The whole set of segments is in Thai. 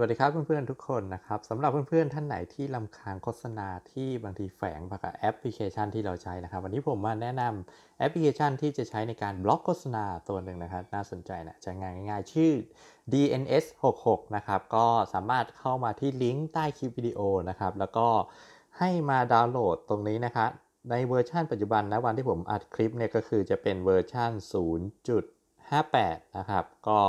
สวัสดีครับเพื่อน ๆ ทุกคนนะครับสำหรับเพื่อน ๆท่านไหนที่ลำคางโฆษณาที่บางทีแฝงากับแอปพลิเคชันที่เราใช้นะครับ วันนี้ผมมาแนะนำแอปพลิเคชันที่จะใช้ในการบล็อกโฆษณาตัวหนึ่งนะครับน่าสนใจนะจะงงายง่ายชื่อ DNS 66นะครับก็สามารถเข้ามาที่ลิงก์ใต้คลิปวิดีโอนะครับแล้วก็ให้มาดาวน์โหลดตรงนี้นะครับในเวอร์ชันปัจจุบันนะวันที่ผมอัดคลิปเนี่ยก็คือจะเป็นเวอร์ชัน0.58นะครับก็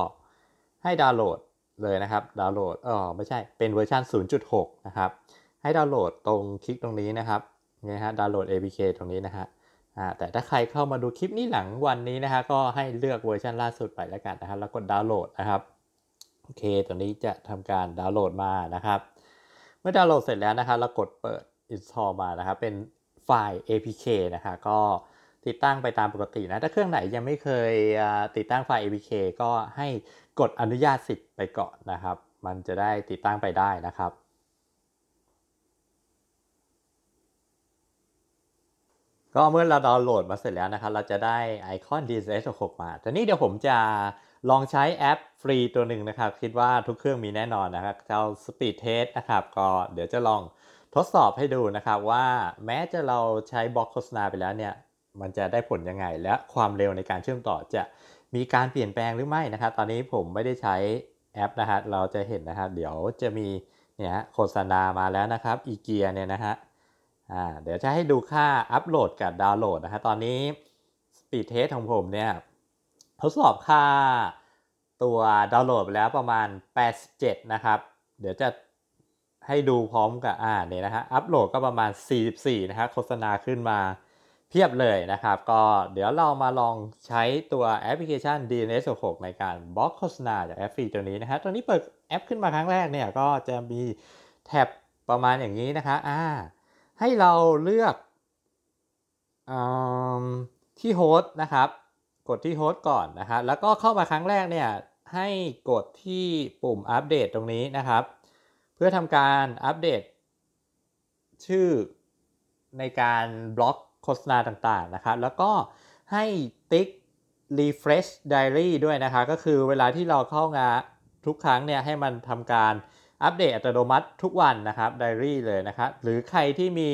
ให้ดาวน์โหลดเลยนะครับดาวน์โหลดเออไม่ใช่ เป็นเวอร์ชัน0.6นะครับ ให้ดาวน์โหลดตรงคลิกตรงนี้นะครับ นี่ฮะ ดาวน์โหลด APK ตรงนี้นะฮะแต่ถ้าใครเข้ามาดูคลิปนี้หลังวันนี้นะฮะ ก็ให้เลือกเวอร์ชันล่าสุดไปแล้วกันนะครับ แล้วกดดาวน์โหลดนะครับ โอเค ตรงนี้จะทำการดาวน์โหลดมานะครับ เมื่อดาวน์โหลดเสร็จแล้วนะครับเรากดเปิด install มานะครับ เป็นไฟล์ APK นะฮะก็ติดตั้งไปตามปกตินะ ถ้าเครื่องไหนยังไม่เคยติดตั้งไฟล์ APK ก็ให้กดอนุญาตสิทธิ์ไปก่อนนะครับ มันจะได้ติดตั้งไปได้นะครับ ก็เมื่อเราดาวน์โหลดมาเสร็จแล้วนะครับ เราจะได้ไอคอน DSS 6มาต่นนี้เดี๋ยวผมจะลองใช้แอปฟรีตัวหนึ่งนะครับ คิดว่าทุกเครื่องมีแน่นอนนะครับ เจ้า Speed Test นะครับ ก็เดี๋ยวจะลองทดสอบให้ดูนะครับ ว่าแม้จะเราใช้บล็อกโฆษณาไปแล้วเนี่ยมันจะได้ผลยังไงและความเร็วในการเชื่อมต่อจะมีการเปลี่ยนแปลงหรือไม่นะครับตอนนี้ผมไม่ได้ใช้แอปนะฮะเราจะเห็นนะครับเดี๋ยวจะมีเนี่ยโฆษณามาแล้วนะครับอีเกียเนี่ยนะฮะอ่าเดี๋ยวจะให้ดูค่าอัปโหลดกับดาวน์โหลดนะฮะตอนนี้สปีดเทสของผมเนี่ยทดสอบค่าตัวดาวน์โหลดไปแล้วประมาณ 87 นะครับเดี๋ยวจะให้ดูพร้อมกับอ่าเนี่ยนะฮะอัปโหลดก็ประมาณ 44นะฮะโฆษณาขึ้นมาเพียบเลยนะครับก็เดี๋ยวเรามาลองใช้ตัวแอปพลิเคชัน DNS 6ในการบล็อกโฆษณาจากแอปฟรีตัวนี้นะฮะตอนนี้เปิดแอปขึ้นมาครั้งแรกเนี่ยก็จะมีแท็บประมาณอย่างนี้นะคะอ่าให้เราเลือกอที่โฮสต์นะครับกดที่โฮสต์ก่อนนะฮะแล้วก็เข้ามาครั้งแรกเนี่ยให้กดที่ปุ่มอัปเดตตรงนี้นะครับ เพื่อทำการอัปเดต ชื่อในการบล็อกโฆษณาต่างๆ นะครับ แล้วก็ให้ติ๊ก refresh diary ด้วยนะคะ ก็คือเวลาที่เราเข้างานทุกครั้งเนี่ย ให้มันทำการอัปเดต อัตโนมัติทุกวันนะครับไดรี่เลยนะครับหรือใครที่มี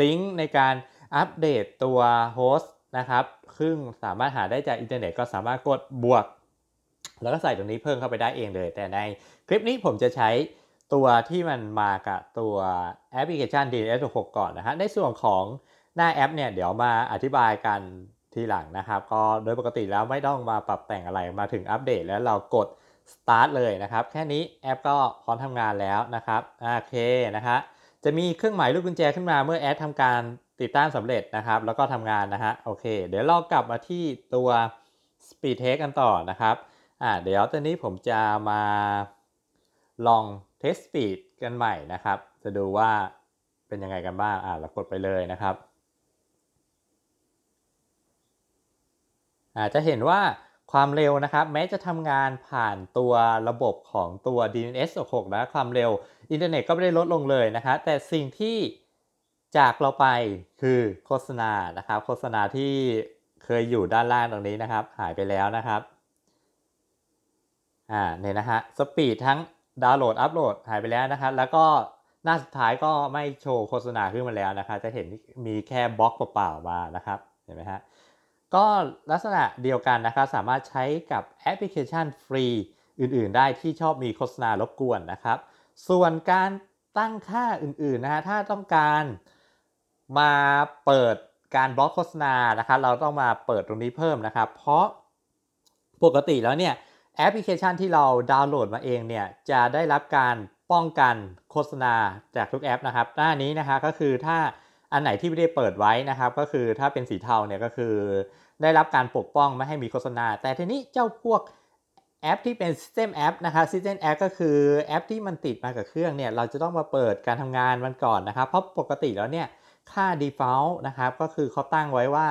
ลิงก์ในการอัปเดตตัวโฮสต์นะครับซึ่งสามารถหาได้จากอินเทอร์เน็ตก็สามารถกดบวก แล้วก็ใส่ตรงนี้เพิ่มเข้าไปได้เองเลย แต่ในคลิปนี้ผมจะใช้ตัวที่มันมากับตัวแอปพลิเคชัน DNS 6ก่อนนะฮะ ในส่วนของหน้าแอปเนี่ยเดี๋ยวมาอธิบายกันทีหลังนะครับ ก็โดยปกติแล้วไม่ต้องมาปรับแต่งอะไรมาถึงอัปเดต แล้วเรากด start เลยนะครับ แค่นี้แอปก็พร้อมทำงานแล้วนะครับโอเคนะฮะจะมีเครื่องหมายลูกกุญแจขึ้นมาเมื่อแอดทำการติดตั้งสำเร็จนะครับ แล้วก็ทำงานนะฮะโอเค เดี๋ยวเรากลับมาที่ตัว speed test กันต่อนะครับอ่าเดี๋ยวตอนนี้ผมจะมาลอง test speed กันใหม่นะครับ จะดูว่าเป็นยังไงกันบ้างอ่าเรากดไปเลยนะครับอาจจะเห็นว่าความเร็วนะครับ แม้จะทำงานผ่านตัวระบบของตัว DNS 6นะความเร็วอินเทอร์เน็ตก็ไม่ได้ลดลงเลยนะคะ แต่สิ่งที่จากเราไปคือโฆษณานะครับ โฆษณาที่เคยอยู่ด้านล่างตรงนี้นะครับ หายไปแล้วนะครับอ่าเนี่ยนะฮะสปีดทั้งดาวน์โหลดอัปโหลด หายไปแล้วนะครับ แล้วก็หน้าสุดท้ายก็ไม่โชว์โฆษณาขึ้นมาแล้วนะครับจะเห็นมีแค่บล็อกเปล่าๆมานะครับ เห็นไหมฮะก็ลักษณะเดียวกันนะครับ สามารถใช้กับแอปพลิเคชันฟรีอื่นๆ ได้ที่ชอบมีโฆษณารบกวนนะครับ ส่วนการตั้งค่าอื่น ๆ นะฮะ ถ้าต้องการมาเปิดการบล็อกโฆษณา นะครับ เราต้องมาเปิดตรงนี้เพิ่มนะครับ เพราะปกติแล้วเนี่ยแอปพลิเคชันที่เราดาวน์โหลดมาเองเนี่ยจะได้รับการป้องกันโฆษณาจากทุกแอปนะครับ หน้านี้นะคะก็คือถ้าอันไหน ที่ไม่ได้เปิดไว้นะครับก็คือถ้าเป็นสีเทาเนี่ยก็คือได้รับการปกป้อง ไม่ให้มีโฆษณาแต่ทีนี้เจ้าพวกแอปที่เป็น System App นะครับ System App ก็คือแอปที่มันติดมากับเครื่องเนี่ยเราจะต้องมาเปิดการทำงานมันก่อนนะครับเพราะปกติแล้วเนี่ยค่า default นะครับก็คือเขาตั้งไว้ว่า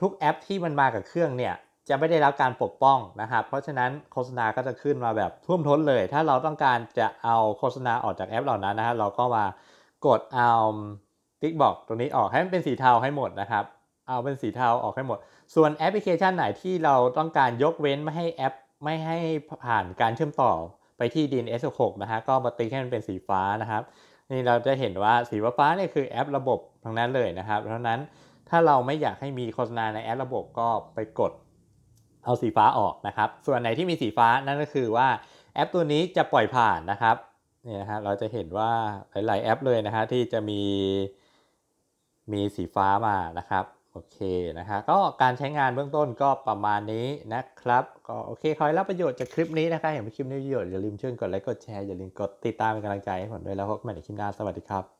ทุกแอปที่มันมากับเครื่องเนี่ยจะไม่ได้รับการปกป้องนะครับเพราะฉะนั้นโฆษณาก็จะขึ้นมาแบบท่วมท้นเลย ถ้าเราต้องการจะเอาโฆษณาออกจากแอปเหล่านั้นนะฮะเราก็มากดเอาติ๊กบอกตรงนี้ออกให้มันเป็นสีเทาให้หมดนะครับ เอาเป็นสีเทาออกให้หมด ส่วนแอปพลิเคชันไหนที่เราต้องการยกเว้นไม่ให้แอปไม่ให้ผ่านการเชื่อมต่อไปที่ DNS 6นะฮะ ก็มาติ๊กให้มันเป็นสีฟ้านะครับ นี่เราจะเห็นว่าสีฟ้าเนี่ยคือแอป ระบบทั้งนั้นเลยนะครับ เพราะนั้นถ้าเราไม่อยากให้มีโฆษณาในแอป ระบบก็ไปกดเอาสีฟ้าออกนะครับ ส่วนไหนที่มีสีฟ้านั่นก็คือว่าแอป ตัวนี้จะปล่อยผ่านนะครับเนี่ยนะฮะเราจะเห็นว่าหลายๆแอปเลยนะฮะที่จะมีมีสีฟ้ามานะครับ โอเคนะฮะ ก็การใช้งานเบื้องต้นก็ประมาณนี้นะครับก็โอเคคอยรับประโยชน์จากคลิปนี้นะครับเห็นคลิปนี้ประโยชน์อย่าลืมช่วยกดไลค์กดแชร์ อย่าลืมกดติดตามเป็นกำลังใจให้ผมด้วยแล้วพบกันใหม่ในคลิปหน้าสวัสดีครับ